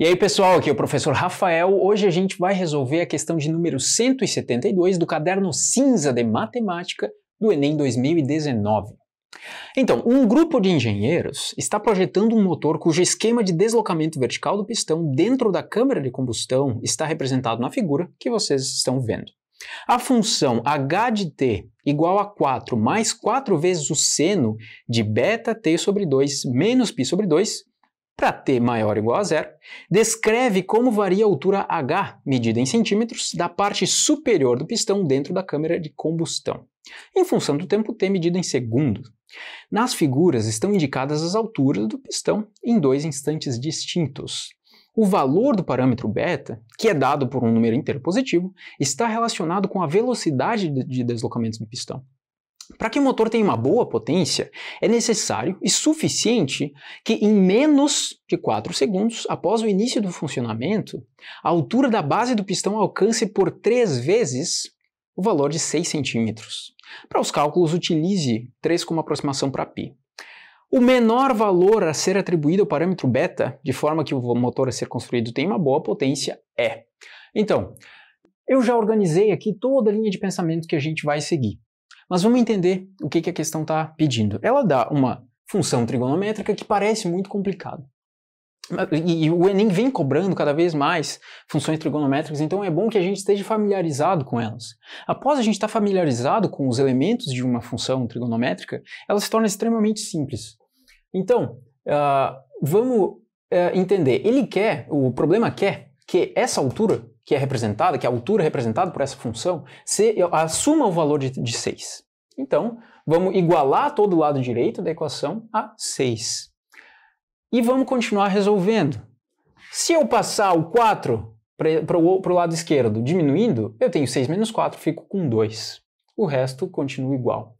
E aí, pessoal, aqui é o professor Rafael. Hoje a gente vai resolver a questão de número 172 do caderno cinza de matemática do Enem 2019. Então, um grupo de engenheiros está projetando um motor cujo esquema de deslocamento vertical do pistão dentro da câmara de combustão está representado na figura que vocês estão vendo. A função h de t igual a 4 mais 4 vezes o seno de beta t sobre 2 menos π sobre 2 para t maior ou igual a zero, descreve como varia a altura h, medida em centímetros, da parte superior do pistão dentro da câmara de combustão, em função do tempo t medido em segundos. Nas figuras estão indicadas as alturas do pistão em dois instantes distintos. O valor do parâmetro beta, que é dado por um número inteiro positivo, está relacionado com a velocidade de deslocamento do pistão. Para que o motor tenha uma boa potência, é necessário e suficiente que em menos de 4 segundos após o início do funcionamento, a altura da base do pistão alcance por 3 vezes o valor de 6 centímetros. Para os cálculos, utilize 3 como aproximação para π. O menor valor a ser atribuído ao parâmetro beta, de forma que o motor a ser construído tenha uma boa potência, é. Então, eu já organizei aqui toda a linha de pensamento que a gente vai seguir. Mas vamos entender o que, que a questão está pedindo. Ela dá uma função trigonométrica que parece muito complicada. E, e, o Enem vem cobrando cada vez mais funções trigonométricas, então é bom que a gente esteja familiarizado com elas. Após a gente estar tá familiarizado com os elementos de uma função trigonométrica, ela se torna extremamente simples. Então, uh, vamos uh, entender. Ele quer, o problema quer, que essa altura que é representada, que é a altura é representada por essa função, C, assuma o valor de, de 6. Então, vamos igualar todo o lado direito da equação a 6. E vamos continuar resolvendo. Se eu passar o 4 para o lado esquerdo diminuindo, eu tenho 6 menos 4, fico com 2. O resto continua igual.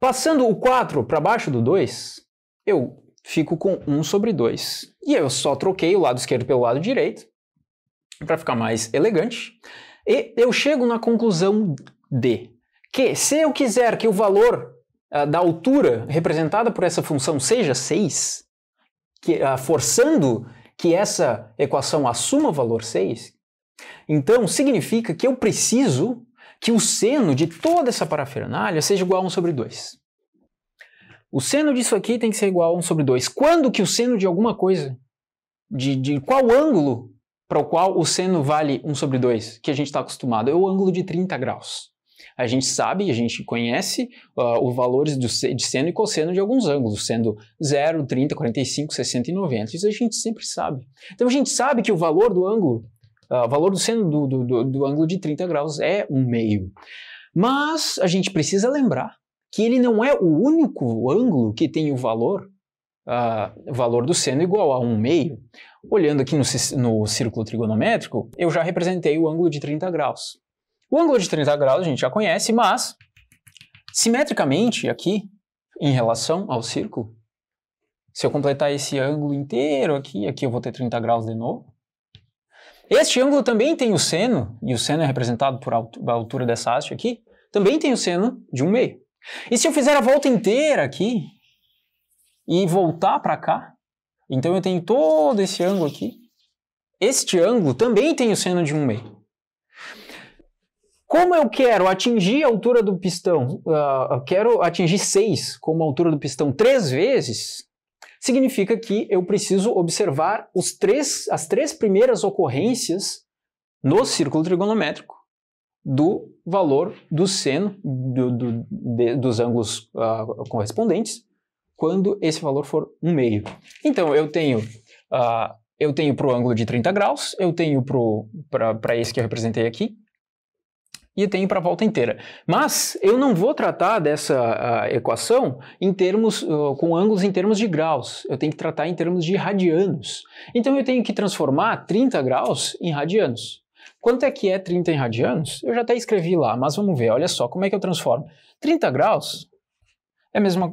Passando o 4 para baixo do 2, eu fico com 1 sobre 2. E eu só troquei o lado esquerdo pelo lado direito, para ficar mais elegante. E eu chego na conclusão de que se eu quiser que o valor uh, da altura representada por essa função seja 6, que, uh, forçando que essa equação assuma valor 6, então significa que eu preciso que o seno de toda essa parafernália seja igual a 1 sobre 2. O seno disso aqui tem que ser igual a 1 sobre 2. Quando que o seno de alguma coisa, de, de qual ângulo para o qual o seno vale 1 sobre 2, que a gente está acostumado, é o ângulo de 30 graus. A gente sabe, a gente conhece uh, os valores do, de seno e cosseno de alguns ângulos, sendo 0, 30, 45, 60 e 90. Isso a gente sempre sabe. Então a gente sabe que o valor do ângulo, uh, o valor do seno do, do, do, do ângulo de 30 graus é 1 meio. Mas a gente precisa lembrar que ele não é o único ângulo que tem o valor, uh, valor do seno igual a 1 meio. Olhando aqui no, no círculo trigonométrico, eu já representei o ângulo de 30 graus. O ângulo de 30 graus a gente já conhece, mas simetricamente aqui, em relação ao círculo, se eu completar esse ângulo inteiro aqui, aqui eu vou ter 30 graus de novo. Este ângulo também tem o seno, e o seno é representado por a altura dessa haste aqui, também tem o seno de um meio. E se eu fizer a volta inteira aqui e voltar para cá, então eu tenho todo esse ângulo aqui. Este ângulo também tem o seno de 1 meio. Como eu quero atingir a altura do pistão, uh, quero atingir 6 como a altura do pistão três vezes, significa que eu preciso observar os três, as três primeiras ocorrências no círculo trigonométrico do valor do seno do, do, de, dos ângulos uh, correspondentes quando esse valor for um meio. Então, eu tenho, uh, eu tenho para o ângulo de 30 graus, eu tenho para esse que eu representei aqui, e eu tenho para a volta inteira. Mas eu não vou tratar dessa uh, equação em termos uh, com ângulos em termos de graus. Eu tenho que tratar em termos de radianos. Então eu tenho que transformar 30 graus em radianos. Quanto é que é 30 em radianos? Eu já até escrevi lá, mas vamos ver. Olha só como é que eu transformo. 30 graus é a mesma.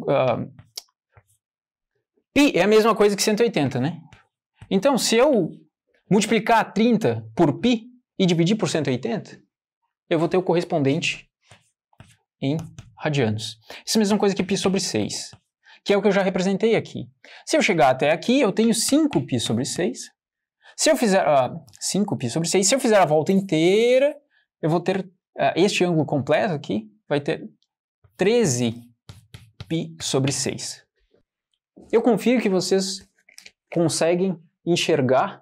Pi é a mesma coisa que 180, né? Então, se eu multiplicar 30 por pi e dividir por 180, eu vou ter o correspondente em radianos. Isso é a mesma coisa que pi sobre 6, que é o que eu já representei aqui. Se eu chegar até aqui, eu tenho 5π sobre 6. Se eu fizer... Ah, 5π sobre 6. Se eu fizer a volta inteira, eu vou ter ah, este ângulo completo aqui, vai ter 13π sobre 6. Eu confio que vocês conseguem enxergar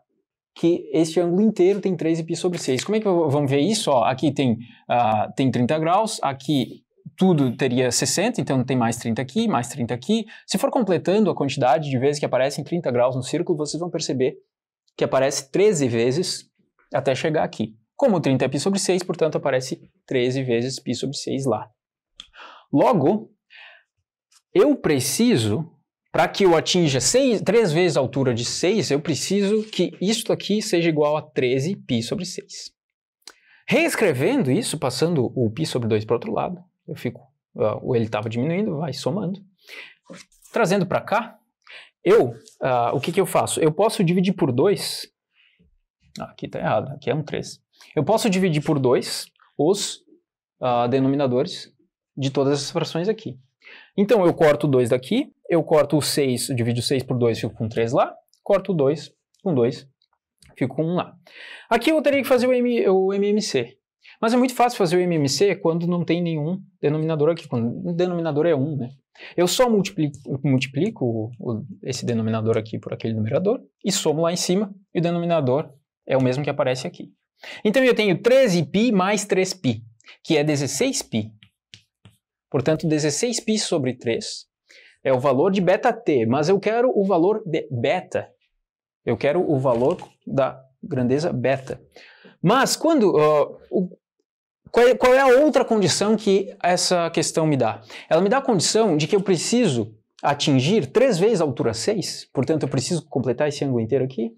que este ângulo inteiro tem 13 π sobre 6. Como é que vamos ver isso? Ó, aqui tem, uh, tem 30 graus, aqui tudo teria 60, então tem mais 30 aqui, mais 30 aqui. Se for completando a quantidade de vezes que aparecem 30 graus no círculo, vocês vão perceber que aparece 13 vezes até chegar aqui. Como 30 é π sobre 6, portanto aparece 13 vezes π sobre 6 lá. Logo, eu preciso para que eu atinja seis, três vezes a altura de 6, eu preciso que isto aqui seja igual a 13 π sobre 6. Reescrevendo isso, passando o π sobre 2 para o outro lado, eu fico, uh, ele estava diminuindo, vai somando. Trazendo para cá, eu, uh, o que, que eu faço? Eu posso dividir por 2, ah, aqui está errado, aqui é um 13. Eu posso dividir por 2 os uh, denominadores de todas as frações aqui. Então eu corto 2 daqui, eu corto o 6, divido 6 por 2, fico com 3 lá. Corto o 2 com 2, fico com 1 lá. Aqui eu teria que fazer o, M, o MMC. Mas é muito fácil fazer o MMC quando não tem nenhum denominador aqui. Quando o denominador é 1, né? Eu só multiplico, multiplico o, o, esse denominador aqui por aquele numerador e somo lá em cima, e o denominador é o mesmo que aparece aqui. Então eu tenho 13π mais 3π, que é 16π. Portanto, 16π sobre 3 é o valor de beta-t, mas eu quero o valor de beta. Eu quero o valor da grandeza beta. Mas quando. Uh, o, qual, é, qual é a outra condição que essa questão me dá? Ela me dá a condição de que eu preciso atingir três vezes a altura 6, portanto eu preciso completar esse ângulo inteiro aqui,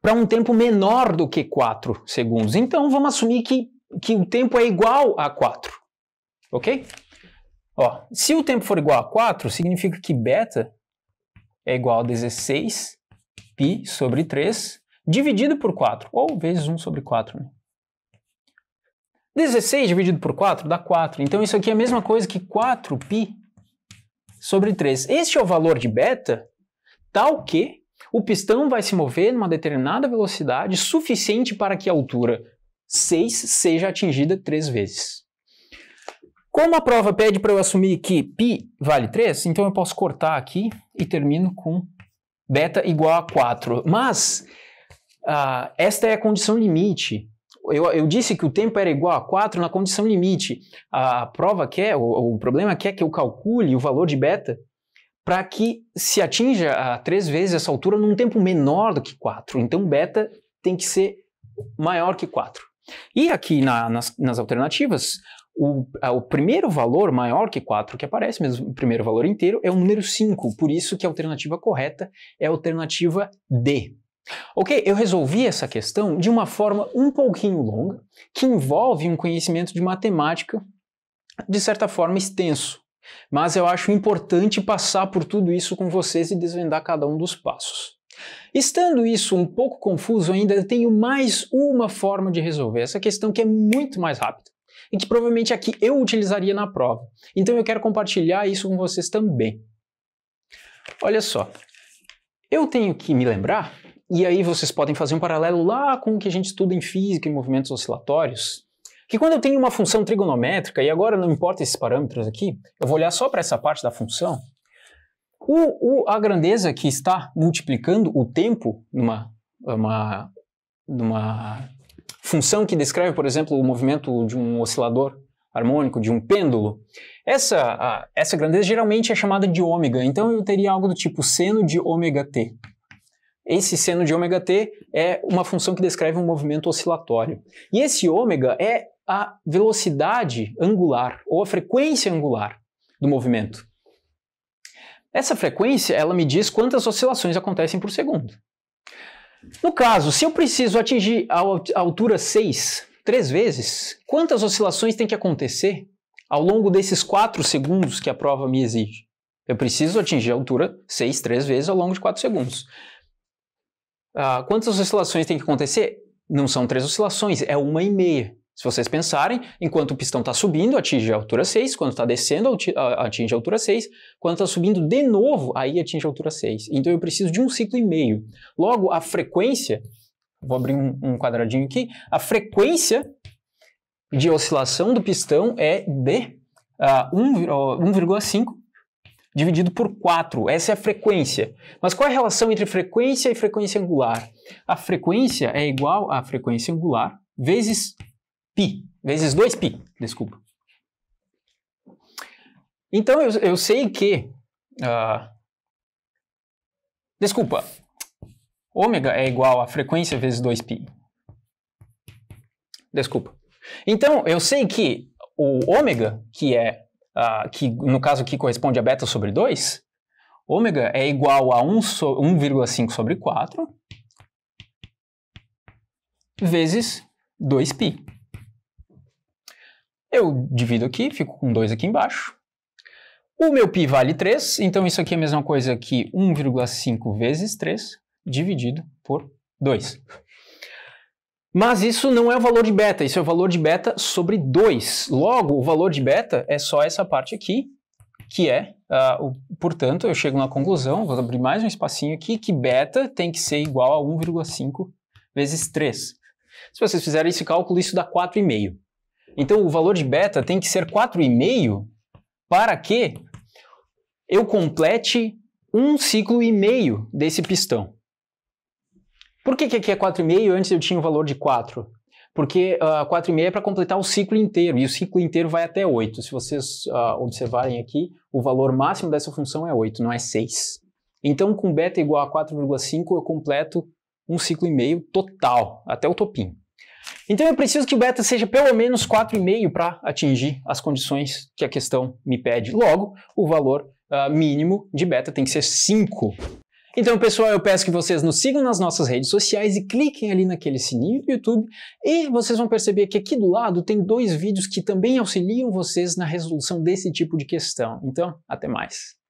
para um tempo menor do que 4 segundos. Então vamos assumir que, que o tempo é igual a 4. Ok? Ó, se o tempo for igual a 4, significa que beta é igual a 16 π sobre 3 dividido por 4, ou vezes 1 sobre 4. Né? 16 dividido por 4 dá 4. Então isso aqui é a mesma coisa que 4π sobre 3. Este é o valor de beta tal que o pistão vai se mover numa determinada velocidade suficiente para que a altura 6 seja atingida 3 vezes. Como a prova pede para eu assumir que π vale 3, então eu posso cortar aqui e termino com beta igual a 4. Mas ah, esta é a condição limite. Eu, eu, disse que o tempo era igual a 4 na condição limite. A prova quer, o, o problema quer que eu calcule o valor de beta para que se atinja a três vezes essa altura num tempo menor do que 4. Então beta tem que ser maior que 4. E aqui na, nas, nas alternativas, o, o, primeiro valor maior que 4 que aparece, mesmo o primeiro valor inteiro, é o número 5, por isso que a alternativa correta é a alternativa D. Ok, eu resolvi essa questão de uma forma um pouquinho longa, que envolve um conhecimento de matemática de certa forma extenso, mas eu acho importante passar por tudo isso com vocês e desvendar cada um dos passos. Estando isso um pouco confuso ainda, eu tenho mais uma forma de resolver essa questão que é muito mais rápida e que provavelmente aqui eu utilizaria na prova. Então eu quero compartilhar isso com vocês também. Olha só, eu tenho que me lembrar, e aí vocês podem fazer um paralelo lá com o que a gente estuda em física e movimentos oscilatórios, que quando eu tenho uma função trigonométrica, e agora não importa esses parâmetros aqui, eu vou olhar só para essa parte da função, o, o, a grandeza que está multiplicando o tempo numa, uma, numa função que descreve, por exemplo, o movimento de um oscilador harmônico, de um pêndulo. Essa, a, essa grandeza geralmente é chamada de ômega, então eu teria algo do tipo seno de ômega t. Esse seno de ômega t é uma função que descreve um movimento oscilatório. E esse ômega é a velocidade angular, ou a frequência angular do movimento. Essa frequência, ela me diz quantas oscilações acontecem por segundo. No caso, se eu preciso atingir a altura 6 três vezes, quantas oscilações tem que acontecer ao longo desses 4 segundos que a prova me exige? Eu preciso atingir a altura 6 três vezes ao longo de 4 segundos. Ah, quantas oscilações tem que acontecer? Não são três oscilações, é uma e meia. Se vocês pensarem, enquanto o pistão está subindo, atinge a altura 6, quando está descendo, atinge a altura 6, quando está subindo de novo, aí atinge a altura 6. Então eu preciso de um ciclo e meio. Logo, a frequência, vou abrir um, quadradinho aqui, a frequência de oscilação do pistão é de uh, ah, 1,5 dividido por 4. Essa é a frequência. Mas qual é a relação entre frequência e frequência angular? A frequência é igual à frequência angular vezes pi, vezes 2 pi, desculpa. Então eu, eu sei que. Uh, desculpa. Ômega é igual a frequência vezes 2 pi. Desculpa. Então eu sei que o ômega, que é. Uh, que no caso aqui corresponde a beta sobre 2, ômega é igual a 1,5 so, sobre 4 vezes 2π. Eu divido aqui, fico com 2 aqui embaixo. O meu π vale 3, então isso aqui é a mesma coisa que 1,5 vezes 3 dividido por 2. Mas isso não é o valor de beta, isso é o valor de beta sobre 2. Logo, o valor de beta é só essa parte aqui, que é, uh, o, portanto, eu chego na conclusão, vou abrir mais um espacinho aqui, que beta tem que ser igual a 1,5 vezes 3. Se vocês fizerem esse cálculo, isso dá 4,5. Então o valor de beta tem que ser 4,5 para que eu complete um ciclo e meio desse pistão. Por que, que aqui é 4,5 antes eu tinha o valor de 4? Porque uh, ah, 4,5 é para completar o ciclo inteiro, e o ciclo inteiro vai até 8. Se vocês uh, observarem aqui, o valor máximo dessa função é 8, não é 6. Então, com beta igual a 4,5, eu completo um ciclo e meio total, até o topinho. Então eu preciso que o beta seja pelo menos 4,5 para atingir as condições que a questão me pede. Logo, o valor uh, mínimo de beta tem que ser 5. Então, pessoal, eu peço que vocês nos sigam nas nossas redes sociais e cliquem ali naquele sininho do YouTube e vocês vão perceber que aqui do lado tem dois vídeos que também auxiliam vocês na resolução desse tipo de questão. Então, até mais!